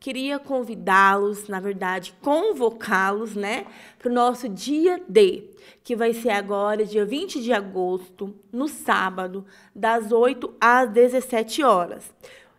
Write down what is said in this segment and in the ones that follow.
queria convidá-los, na verdade, convocá-los, né, para o nosso dia D, que vai ser agora, dia 20 de agosto, no sábado, das 8 às 17 horas.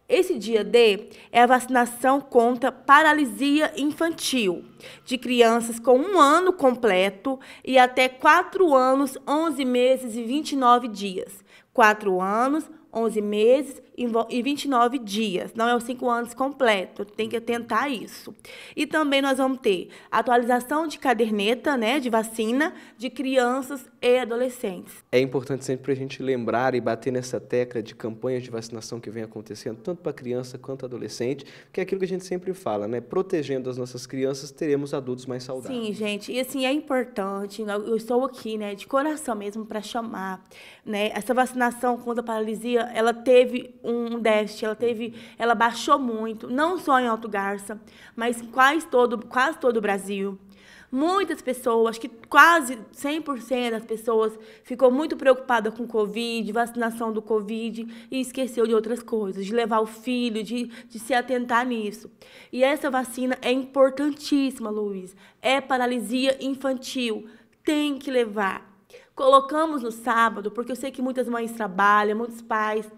Esse dia D é a vacinação contra paralisia infantil de crianças com um ano completo e até 4 anos, 11 meses e 29 dias. 4 anos, 11 meses e 29 dias. Não é os 5 anos completo, tem que tentar isso. E também nós vamos ter atualização de caderneta, né, de vacina de crianças e adolescentes. É importante sempre a gente lembrar e bater nessa tecla de campanhas de vacinação que vem acontecendo tanto para criança quanto adolescente, que é aquilo que a gente sempre fala, né? Protegendo as nossas crianças, teremos adultos mais saudáveis. Sim, gente, e assim é importante, eu estou aqui, né, de coração mesmo para chamar, né, essa vacinação contra a paralisia ela teve um déficit, ela teve, ela baixou muito, não só em Alto Garça, mas quase todo, quase todo o Brasil. Muitas pessoas, acho que quase 100% das pessoas ficou muito preocupada com Covid, vacinação do Covid e esqueceu de outras coisas, de levar o filho, de, de se atentar nisso. E essa vacina é importantíssima, Luiz. É paralisia infantil. Tem que levar Colocamos no sábado, porque eu sei que muitas mães trabalham, muitos pais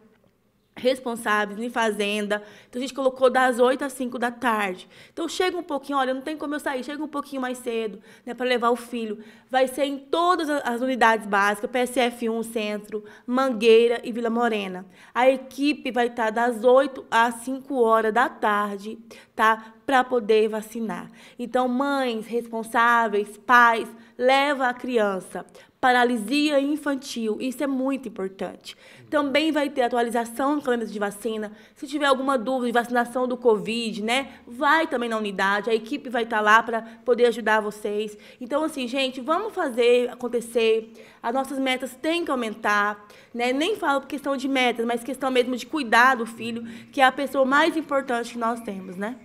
responsáveis em fazenda. Então a gente colocou das 8 às 5 da tarde. Então chega um pouquinho, olha, não tem como eu sair, chega um pouquinho mais cedo, né, para levar o filho. Vai ser em todas as unidades básicas, PSF1 Centro, Mangueira e Vila Morena. A equipe vai estar tá das 8 às 5 horas da tarde, tá? para poder vacinar. Então, mães responsáveis, pais, leva a criança. Paralisia infantil, isso é muito importante. Também vai ter atualização do calendário de vacina. Se tiver alguma dúvida de vacinação do Covid, né? Vai também na unidade, a equipe vai estar tá lá para poder ajudar vocês. Então, assim, gente, vamos fazer acontecer. As nossas metas têm que aumentar, né? Nem falo por questão de metas, mas questão mesmo de cuidar do filho, que é a pessoa mais importante que nós temos, né?